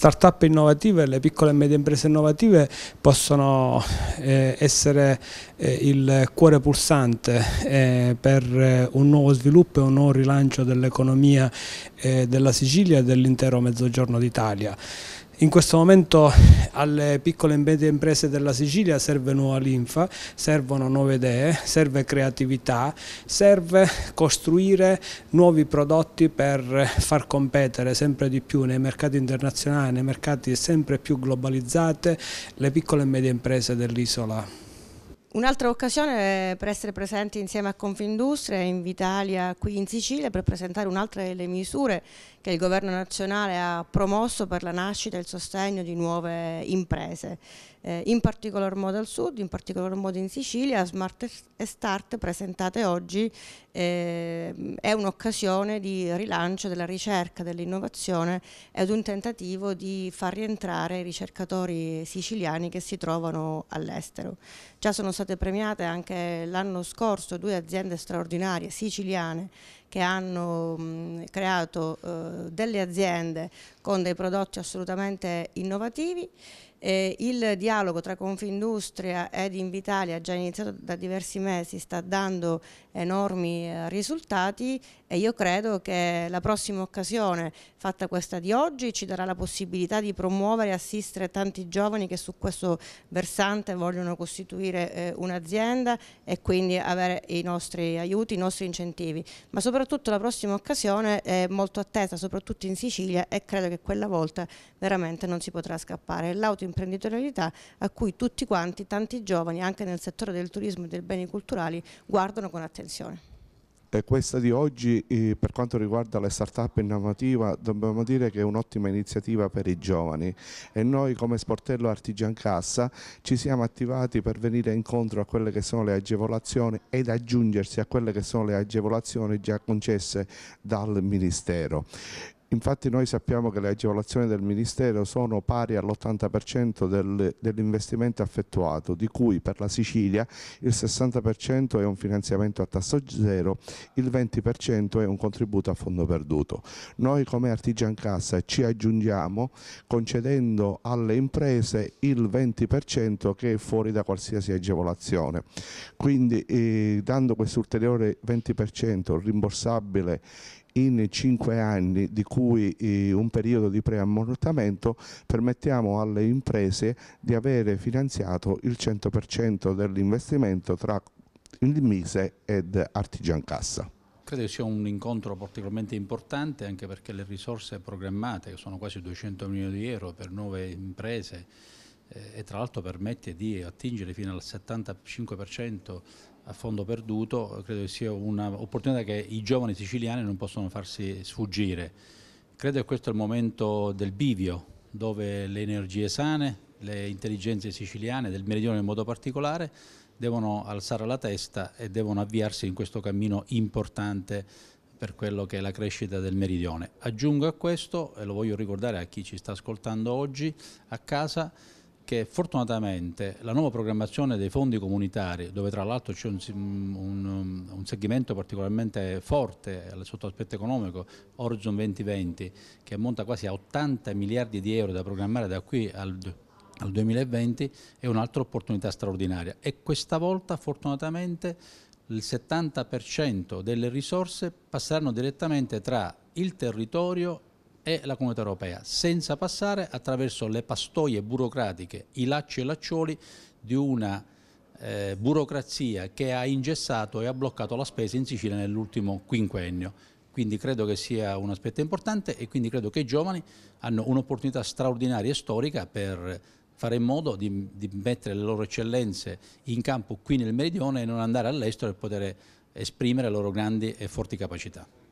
start-up innovative, le piccole e medie imprese innovative possono eh, essere eh, il cuore pulsante eh, per eh, un nuovo sviluppo e un nuovo rilancio dell'economia eh, della Sicilia e dell'intero mezzogiorno d'Italia. In questo momento alle piccole e medie imprese della Sicilia serve nuova linfa, servono nuove idee, serve creatività, serve costruire nuovi prodotti per far competere sempre di più nei mercati internazionali, nei mercati sempre più globalizzati le piccole e medie imprese dell'isola. Un'altra occasione per essere presenti insieme a Confindustria in Vitalia qui in Sicilia per presentare un'altra delle misure che il governo nazionale ha promosso per la nascita e il sostegno di nuove imprese, eh, in particolar modo al sud, in particolar modo in Sicilia, Smart e Start presentate oggi eh, è un'occasione di rilancio della ricerca, dell'innovazione ed un tentativo di far rientrare i ricercatori siciliani che si trovano all'estero. Già sono state premiate anche l'anno scorso due aziende straordinarie siciliane che hanno mh, creato eh, delle aziende con dei prodotti assolutamente innovativi. Eh, il dialogo tra Confindustria ed Invitalia, già iniziato da diversi mesi, sta dando enormi eh, risultati e io credo che la prossima occasione, fatta questa di oggi, ci darà la possibilità di promuovere e assistere tanti giovani che su questo versante vogliono costituire eh, un'azienda e quindi avere i nostri aiuti, i nostri incentivi. Ma soprattutto soprattutto la prossima occasione è molto attesa, soprattutto in Sicilia e credo che quella volta veramente non si potrà scappare. L'autoimprenditorialità a cui tutti quanti, tanti giovani, anche nel settore del turismo e dei beni culturali, guardano con attenzione. E questa di oggi eh, per quanto riguarda le start-up innovativa dobbiamo dire che è un'ottima iniziativa per i giovani e noi come Sportello Artigian Cassa ci siamo attivati per venire incontro a quelle che sono le agevolazioni ed aggiungersi a quelle che sono le agevolazioni già concesse dal Ministero. Infatti noi sappiamo che le agevolazioni del Ministero sono pari all'80% del, dell'investimento effettuato, di cui per la Sicilia il 60% è un finanziamento a tasso zero, il 20% è un contributo a fondo perduto. Noi come Artigian Cassa ci aggiungiamo concedendo alle imprese il 20% che è fuori da qualsiasi agevolazione. Quindi eh, dando questo ulteriore 20% rimborsabile in cinque anni, di cui eh, un periodo di preammortamento, permettiamo alle imprese di avere finanziato il 100% dell'investimento tra il Mise ed Artigian Cassa. Credo sia un incontro particolarmente importante anche perché le risorse programmate, che sono quasi 200 milioni di euro per nuove imprese, eh, e tra l'altro permette di attingere fino al 75% a fondo perduto, credo che sia un'opportunità che i giovani siciliani non possono farsi sfuggire. Credo che questo è il momento del bivio, dove le energie sane, le intelligenze siciliane, del meridione in modo particolare, devono alzare la testa e devono avviarsi in questo cammino importante per quello che è la crescita del meridione. Aggiungo a questo, e lo voglio ricordare a chi ci sta ascoltando oggi a casa, che fortunatamente la nuova programmazione dei fondi comunitari, dove tra l'altro c'è un, un, um, un, segmento particolarmente forte sotto aspetto economico, Horizon 2020, che ammonta quasi a 80 miliardi di euro da programmare da qui al al 2020 è un'altra opportunità straordinaria e questa volta fortunatamente il 70% delle risorse passeranno direttamente tra il territorio e la comunità europea, senza passare attraverso le pastoie burocratiche, i lacci e laccioli di una eh, burocrazia che ha ingessato e ha bloccato la spesa in Sicilia nell'ultimo quinquennio. Quindi credo che sia un aspetto importante e quindi credo che i giovani hanno un'opportunità straordinaria e storica per fare in modo di, di, mettere le loro eccellenze in campo qui nel meridione e non andare all'estero per poter esprimere le loro grandi e forti capacità.